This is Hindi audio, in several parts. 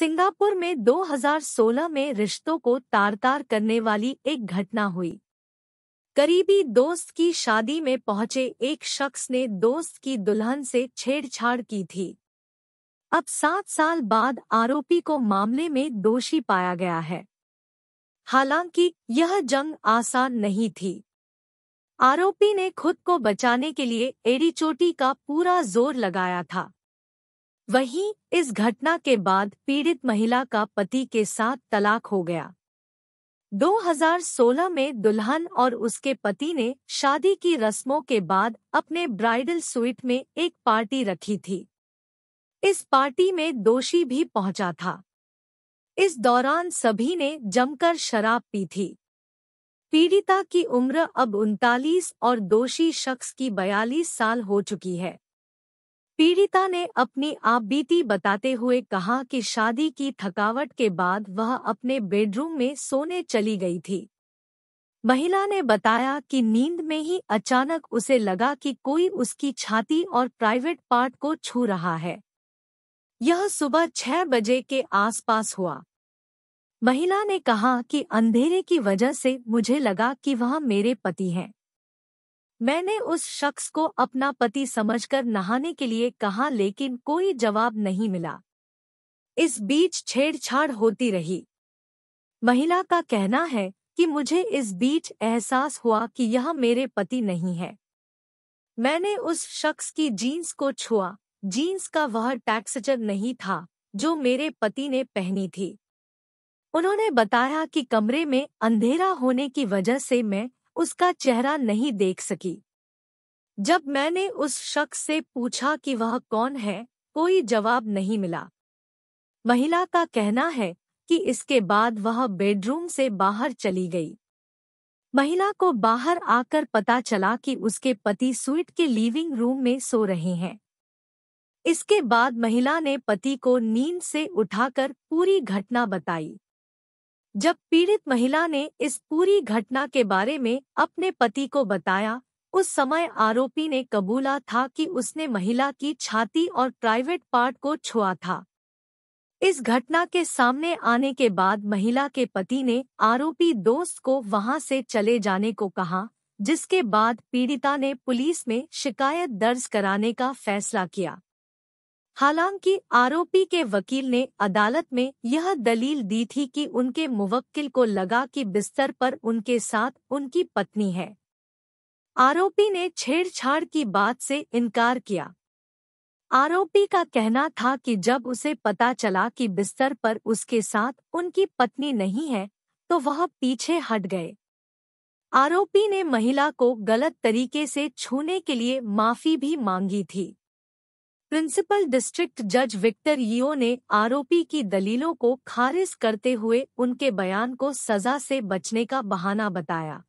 सिंगापुर में 2016 में रिश्तों को तार तार करने वाली एक घटना हुई करीबी दोस्त की शादी में पहुंचे एक शख्स ने दोस्त की दुल्हन से छेड़छाड़ की थी अब सात साल बाद आरोपी को मामले में दोषी पाया गया है हालांकि यह जंग आसान नहीं थी आरोपी ने खुद को बचाने के लिए एड़ीचोटी का पूरा जोर लगाया था वहीं इस घटना के बाद पीड़ित महिला का पति के साथ तलाक हो गया 2016 में दुल्हन और उसके पति ने शादी की रस्मों के बाद अपने ब्राइडल स्वीट में एक पार्टी रखी थी इस पार्टी में दोषी भी पहुंचा था इस दौरान सभी ने जमकर शराब पी थी पीड़िता की उम्र अब उनतालीस और दोषी शख्स की बयालीस साल हो चुकी है पीड़िता ने अपनी आपबीती बताते हुए कहा कि शादी की थकावट के बाद वह अपने बेडरूम में सोने चली गई थी महिला ने बताया कि नींद में ही अचानक उसे लगा कि कोई उसकी छाती और प्राइवेट पार्ट को छू रहा है यह सुबह छह बजे के आसपास हुआ महिला ने कहा कि अंधेरे की वजह से मुझे लगा कि वह मेरे पति हैं मैंने उस शख्स को अपना पति समझकर नहाने के लिए कहा लेकिन कोई जवाब नहीं मिला इस बीच छेड़छाड़ होती रही महिला का कहना है कि मुझे इस बीच एहसास हुआ कि यह मेरे पति नहीं है मैंने उस शख्स की जीन्स को छुआ जीन्स का वह टैक्सचर नहीं था जो मेरे पति ने पहनी थी उन्होंने बताया कि कमरे में अंधेरा होने की वजह से मैं उसका चेहरा नहीं देख सकी जब मैंने उस शख्स से पूछा कि वह कौन है कोई जवाब नहीं मिला महिला का कहना है कि इसके बाद वह बेडरूम से बाहर चली गई महिला को बाहर आकर पता चला कि उसके पति सुइट के लिविंग रूम में सो रहे हैं इसके बाद महिला ने पति को नींद से उठाकर पूरी घटना बताई जब पीड़ित महिला ने इस पूरी घटना के बारे में अपने पति को बताया उस समय आरोपी ने कबूला था कि उसने महिला की छाती और प्राइवेट पार्ट को छुआ था इस घटना के सामने आने के बाद महिला के पति ने आरोपी दोस्त को वहां से चले जाने को कहा जिसके बाद पीड़िता ने पुलिस में शिकायत दर्ज कराने का फैसला किया हालांकि आरोपी के वकील ने अदालत में यह दलील दी थी कि उनके मुवक्किल को लगा कि बिस्तर पर उनके साथ उनकी पत्नी है आरोपी ने छेड़छाड़ की बात से इनकार किया आरोपी का कहना था कि जब उसे पता चला कि बिस्तर पर उसके साथ उनकी पत्नी नहीं है तो वह पीछे हट गए आरोपी ने महिला को गलत तरीके से छूने के लिए माफी भी मांगी थी प्रिंसिपल डिस्ट्रिक्ट जज विक्टर यो ने आरोपी की दलीलों को खारिज करते हुए उनके बयान को सजा से बचने का बहाना बताया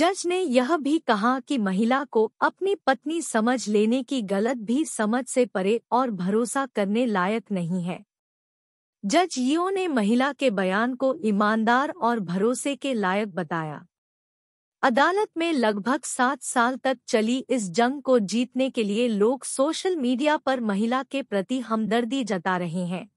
जज ने यह भी कहा कि महिला को अपनी पत्नी समझ लेने की गलत भी समझ से परे और भरोसा करने लायक नहीं है जज यो ने महिला के बयान को ईमानदार और भरोसे के लायक बताया अदालत में लगभग सात साल तक चली इस जंग को जीतने के लिए लोग सोशल मीडिया पर महिला के प्रति हमदर्दी जता रहे हैं